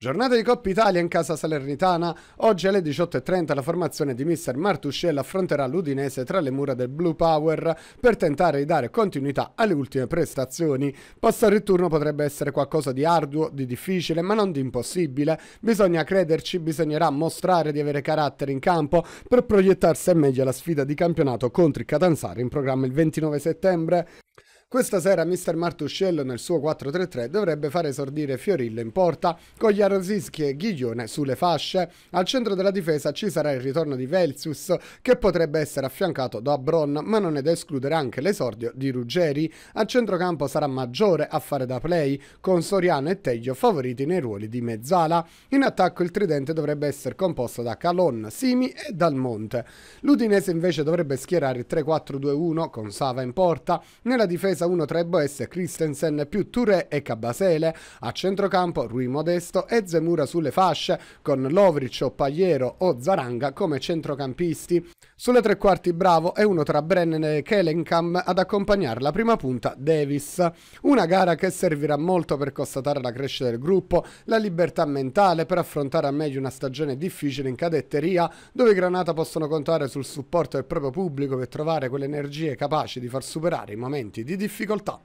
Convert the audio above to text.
Giornata di Coppa Italia in casa salernitana. Oggi alle 18.30 la formazione di Mr. Martuscella affronterà l'Udinese tra le mura del Blue Power per tentare di dare continuità alle ultime prestazioni. Passare il turno potrebbe essere qualcosa di arduo, di difficile, ma non di impossibile. Bisogna crederci, bisognerà mostrare di avere carattere in campo per proiettarsi meglio alla sfida di campionato contro il Catanzaro in programma il 29 settembre. Questa sera Mr. Martuscello nel suo 4-3-3 dovrebbe far esordire Fiorillo in porta, con Jarosinski e Ghiglione sulle fasce. Al centro della difesa ci sarà il ritorno di Velsius, che potrebbe essere affiancato da Bron, ma non è da escludere anche l'esordio di Ruggeri. A centrocampo sarà Maggiore a fare da play, con Soriano e Teglio favoriti nei ruoli di mezzala. In attacco il tridente dovrebbe essere composto da Calon, Simi e Dalmonte. L'Udinese invece dovrebbe schierare il 3-4-2-1 con Sava in porta. Nella difesa difesa 1-3 Boes, Christensen più Touré e Cabasele, a centrocampo Rui Modesto e Zemura sulle fasce con Lovric o Pagliero o Zaranga come centrocampisti. Sulle tre quarti Bravo è uno tra Brennan e Kellenkamp ad accompagnare la prima punta Davis. Una gara che servirà molto per constatare la crescita del gruppo, la libertà mentale per affrontare al meglio una stagione difficile in cadetteria dove i Granata possono contare sul supporto del proprio pubblico per trovare quelle energie capaci di far superare i momenti di difficoltà difficoltà.